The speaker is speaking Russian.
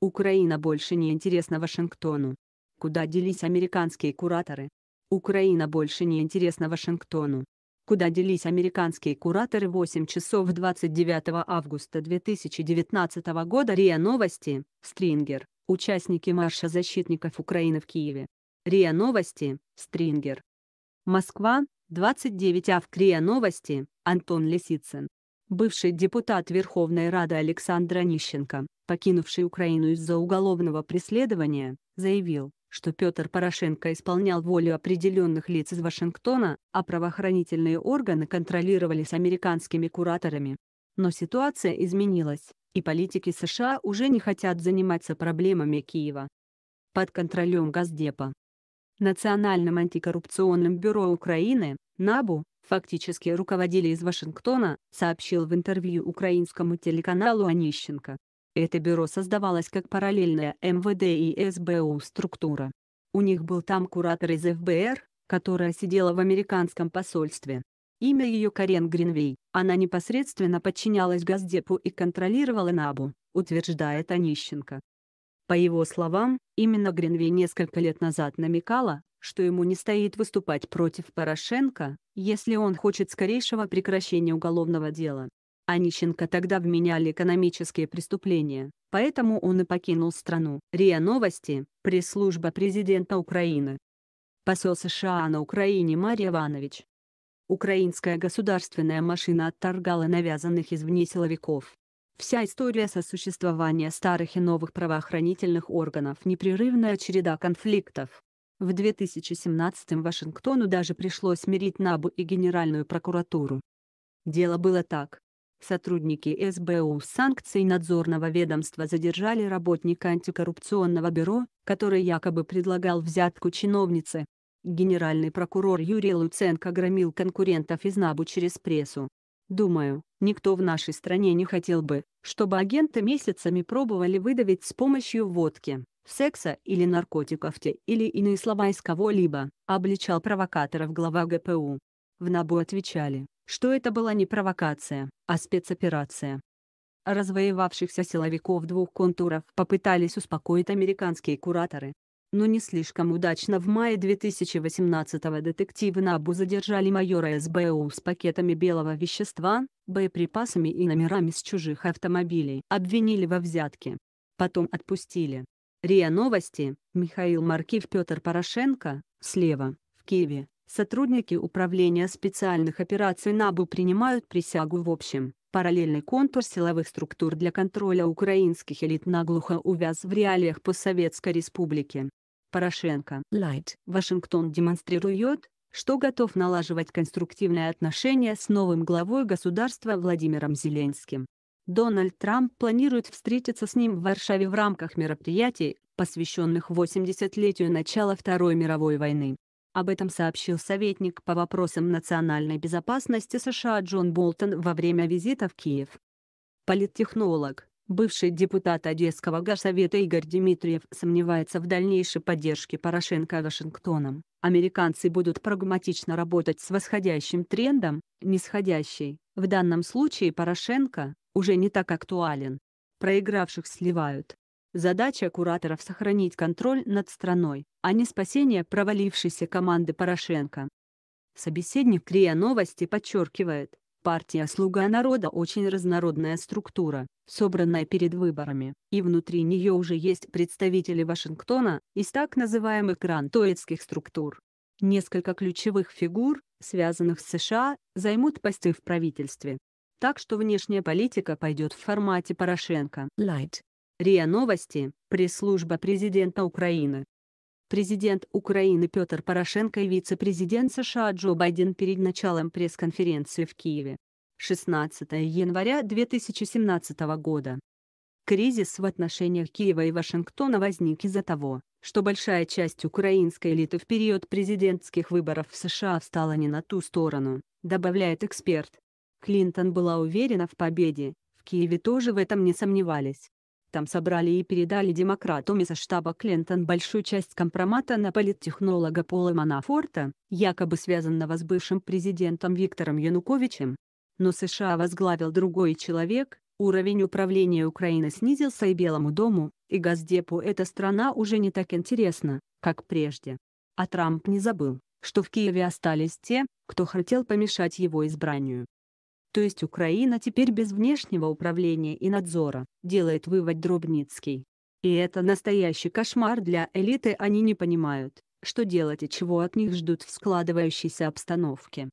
Украина больше не интересна Вашингтону. Куда делись американские кураторы? Украина больше не интересна Вашингтону. Куда делись американские кураторы 8 часов 29 августа 2019 года РИА Новости, Стрингер, участники марша защитников Украины в Киеве. РИА Новости, Стрингер. Москва, 29 авг. РИА Новости, Антон Лисицын. Бывший депутат Верховной Рады Александра Нищенко покинувший Украину из-за уголовного преследования, заявил, что Петр Порошенко исполнял волю определенных лиц из Вашингтона, а правоохранительные органы контролировались американскими кураторами. Но ситуация изменилась, и политики США уже не хотят заниматься проблемами Киева. Под контролем Газдепа. Национальным антикоррупционным бюро Украины, НАБУ, фактически руководили из Вашингтона, сообщил в интервью украинскому телеканалу Онищенко. Это бюро создавалось как параллельная МВД и СБУ структура. У них был там куратор из ФБР, которая сидела в американском посольстве. Имя ее Карен Гринвей, она непосредственно подчинялась Газдепу и контролировала НАБУ, утверждает Онищенко. По его словам, именно Гринвей несколько лет назад намекала, что ему не стоит выступать против Порошенко, если он хочет скорейшего прекращения уголовного дела. Онищенко тогда вменяли экономические преступления, поэтому он и покинул страну. РИА Новости, пресс-служба президента Украины. Посол США на Украине Марий Иванович. Украинская государственная машина отторгала навязанных извне силовиков. Вся история сосуществования старых и новых правоохранительных органов – непрерывная череда конфликтов. В 2017 Вашингтону даже пришлось мирить НАБУ и Генеральную прокуратуру. Дело было так. Сотрудники СБУ с санкций надзорного ведомства задержали работника антикоррупционного бюро, который якобы предлагал взятку чиновнице. Генеральный прокурор Юрий Луценко громил конкурентов из НАБУ через прессу. Думаю, никто в нашей стране не хотел бы, чтобы агенты месяцами пробовали выдавить с помощью водки, секса или наркотиков те или иные слова из кого-либо, обличал провокаторов глава ГПУ. В НАБУ отвечали, что это была не провокация, а спецоперация. Развоевавшихся силовиков двух контуров попытались успокоить американские кураторы. Но не слишком удачно в мае 2018-го детективы НАБУ задержали майора СБУ с пакетами белого вещества, боеприпасами и номерами с чужих автомобилей. Обвинили во взятке. Потом отпустили. РИА Новости, Михаил Маркив Петр Порошенко, слева, в Киеве сотрудники Управления специальных операций НАБУ принимают присягу в общем. Параллельный контур силовых структур для контроля украинских элит наглухо увяз в реалиях постсоветской республики. Порошенко. Лайт. Вашингтон демонстрирует, что готов налаживать конструктивные отношения с новым главой государства Владимиром Зеленским. Дональд Трамп планирует встретиться с ним в Варшаве в рамках мероприятий, посвященных 80-летию начала Второй мировой войны. Об этом сообщил советник по вопросам национальной безопасности США Джон Болтон во время визита в Киев. Политтехнолог, бывший депутат Одесского горсовета Игорь Дмитриев сомневается в дальнейшей поддержке Порошенко Вашингтоном. Американцы будут прагматично работать с восходящим трендом, нисходящий. В данном случае Порошенко уже не так актуален. Проигравших сливают. Задача кураторов — сохранить контроль над страной, а не спасение провалившейся команды Порошенко. Собеседник КРИА Новости подчеркивает, партия «Слуга народа» очень разнородная структура, собранная перед выборами, и внутри нее уже есть представители Вашингтона из так называемых грантоидских структур. Несколько ключевых фигур, связанных с США, займут посты в правительстве. Так что внешняя политика пойдет в формате Порошенко. Light. РИА Новости, пресс-служба президента Украины. Президент Украины Петр Порошенко и вице-президент США Джо Байден перед началом пресс-конференции в Киеве. 16 января 2017 года. Кризис в отношениях Киева и Вашингтона возник из-за того, что большая часть украинской элиты в период президентских выборов в США встала не на ту сторону, добавляет эксперт. Клинтон была уверена в победе, в Киеве тоже в этом не сомневались. Там собрали и передали демократу из штаба Клинтон большую часть компромата на политтехнолога Пола Манафорта, якобы связанного с бывшим президентом Виктором Януковичем. Но США возглавил другой человек, уровень управления Украины снизился и Белому дому, и Газдепу эта страна уже не так интересна, как прежде. А Трамп не забыл, что в Киеве остались те, кто хотел помешать его избранию. То есть Украина теперь без внешнего управления и надзора, делает вывод Дробницкий. И это настоящий кошмар для элиты, они не понимают, что делать и чего от них ждут в складывающейся обстановке.